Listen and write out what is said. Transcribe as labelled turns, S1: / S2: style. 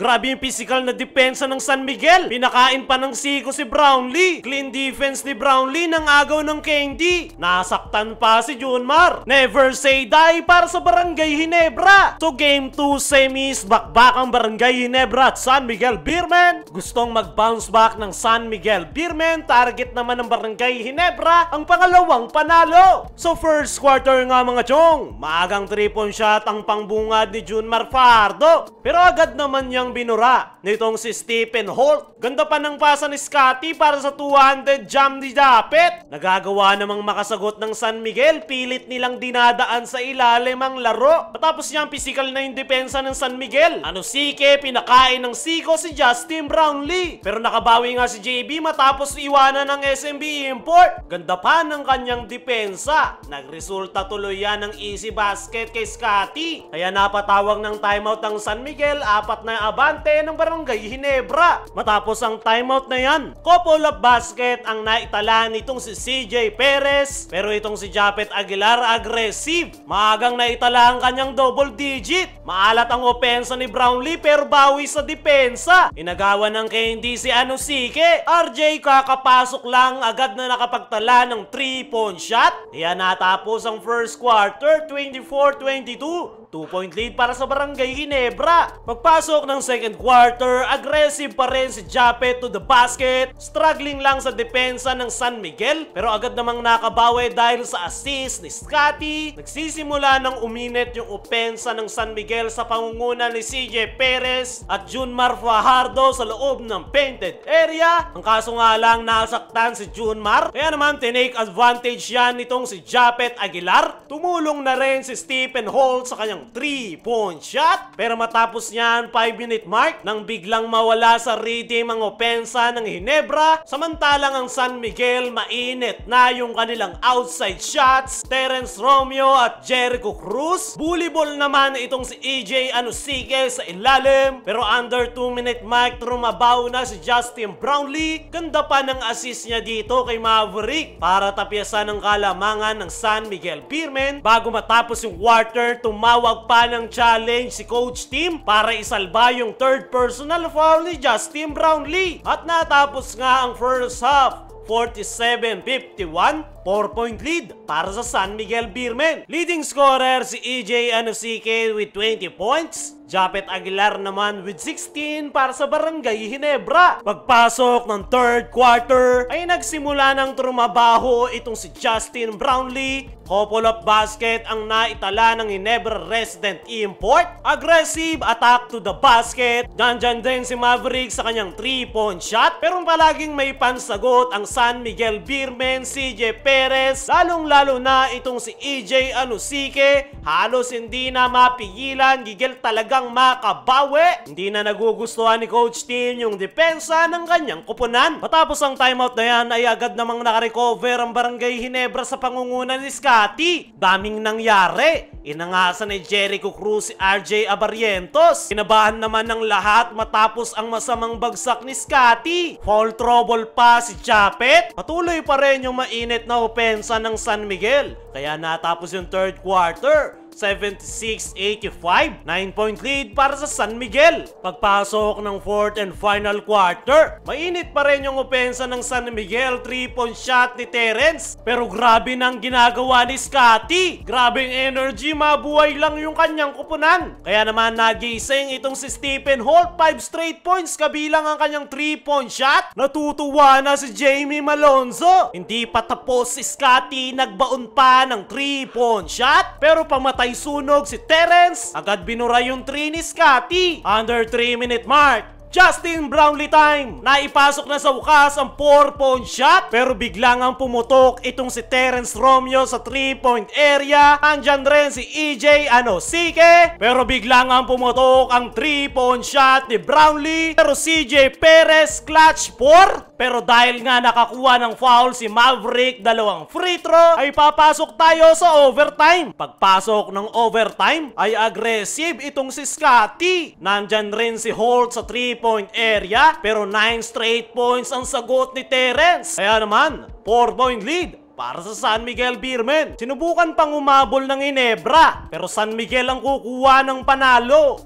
S1: Grabe yung physical na depensa ng San Miguel. Pinakain pa ng siko si Brownlee. Clean defense ni Brownlee ng agaw ng Candy. Nasaktan pa si Junmar. Never say die para sa Barangay Hinebra. So game 2 semis, bakbak Barangay Hinebra at San Miguel Beerman. Gustong mag-bounce back ng San Miguel Beerman. Target naman ng Barangay Hinebra ang pangalawang panalo. So first quarter nga mga chong, maagang 3 point shot ang pangbungad ni Junmar Fardo. Pero agad naman niyang itong binura nitong si Stephen Holt. Ganda pa ng pasa ni Scotty para sa 200 jam ni Japet. Nagagawa namang makasagot ng San Miguel, pilit nilang dinadaan sa ilalim ang laro. Matapos niya ang physical na yung depensa ng San Miguel. Ano sike, pinakain ng siko si Justin Brownlee. Pero nakabawi nga si JB matapos iwanan ng SMB import. Ganda pa ng kanyang depensa. Nagresulta tuloy yan ng easy basket kay Scotty. Kaya napatawag ng timeout ang San Miguel, apat na abang abante ng barangay Hinebra. Matapos ang timeout na yan, couple of basket ang naitala nitong si CJ Perez. Pero itong si Japet Aguilar aggressive. Maagang naitala ang kanyang double digit. Maalat ang opensa ni Brownlee pero bawi sa depensa. Inagawan ng KND si Anusike. RJ kakapasok lang agad na nakapagtala ng 3-point shot. Kaya natapos ang first quarter 24-22. 2-point lead para sa Barangay Ginebra. Pagpasok ng ng second quarter, aggressive pa rin si Jape to the basket. Struggling lang sa depensa ng San Miguel pero agad namang nakabawi dahil sa assist ni Scotty. Nagsisimula ng uminit yung opensa ng San Miguel sa pangunguna ni CJ Perez at Junmar Fajardo sa loob ng painted area. Ang kaso nga lang nasaktan si Junmar kaya naman tinake advantage yan nitong si Japet Aguilar. Tumulong na rin si Stephen Holt sa kanyang 3-point shot pero matapos niyan 5 minute mark nang biglang mawala sa redeem ang opensa ng Hinebra samantalang ang San Miguel mainit na yung kanilang outside shots Terence Romeo at Jericho Cruz. Bully naman itong si EJ Anusike sa ilalim pero under 2 minute mark trumabaw na si Justin Brownlee. Ganda pa ng assist niya dito kay Maverick para tapyasan ang kalamangan ng San Miguel Beerman bago matapos yung quarter tumawag pa ng challenge si coach team para isalba yung third personal foul ni Justin Brownlee at natapos nga ang first half 47-51 4-point lead para sa San Miguel Beermen. Leading scorer si EJ Anusike with 20 points. Japet Aguilar naman with 16 para sa Barangay Hinebra. Pagpasok ng third quarter ay nagsimula ng trumabaho itong si Justin Brownlee. Couple of basket ang naitala ng Hinebra resident import. Aggressive attack to the basket. Nandyan din si Maverick sa kanyang 3-point shot. Pero palaging may pansagot ang San Miguel Beermen, CJ Perez, lalong-lalo na itong si EJ Anusike, halos hindi na mapigilan, gigil talagang makabawi. Hindi na nagugustuhan ni Coach Tin yung depensa ng kanyang kupunan. Matapos ang timeout na yan ay agad namang nakarecover ang Barangay Hinebra sa pangunguna ni Scotty. Daming nangyari. Inangasan ni Jericho Cruz si RJ Abarientos. Kinabahan naman ng lahat matapos ang masamang bagsak ni Scotty. Fall trouble pa si Chapet. Patuloy pa rin yung mainit na opensa ng San Miguel. Kaya natapos yung third quarter 76-85. 9-point lead para sa San Miguel. Pagpasok ng 4th and final quarter, mainit pa rin yung opensa ng San Miguel. 3-point shot ni Terence. Pero grabe nang ginagawa ni Scotty. Grabe yung energy, mabuhay lang yung kanyang kupunan. Kaya naman nagising itong si Stephen Holt. 5 straight points kabilang ang kanyang 3-point shot. Natutuwa na si Jamie Malonzo. Hindi pa tapos si Scotty. Nagbaon pa ng 3-point shot. Pero pamatay naisunog si Terence, agad binura yung tree ni Scotty under 3 minute mark. Justin Brownlee time! Naipasok na sa wakas ang 4-point shot pero biglang ang pumutok itong si Terence Romeo sa 3-point area. Andyan rin si EJ ano, Sike pero biglang ang pumutok ang 3-point shot ni Brownlee pero CJ Perez clutch 4 pero dahil nga nakakuha ng foul si Maverick, dalawang free throw, ay papasok tayo sa overtime. Pagpasok ng overtime, ay aggressive itong si Scotty. Nandyan rin si Holt sa 3-point area, pero 9 straight points ang sagot ni Terence. Kaya naman, 4-point lead para sa San Miguel Beermen. Sinubukan pang umabol ng Inebra, pero San Miguel ang kukuha ng panalo.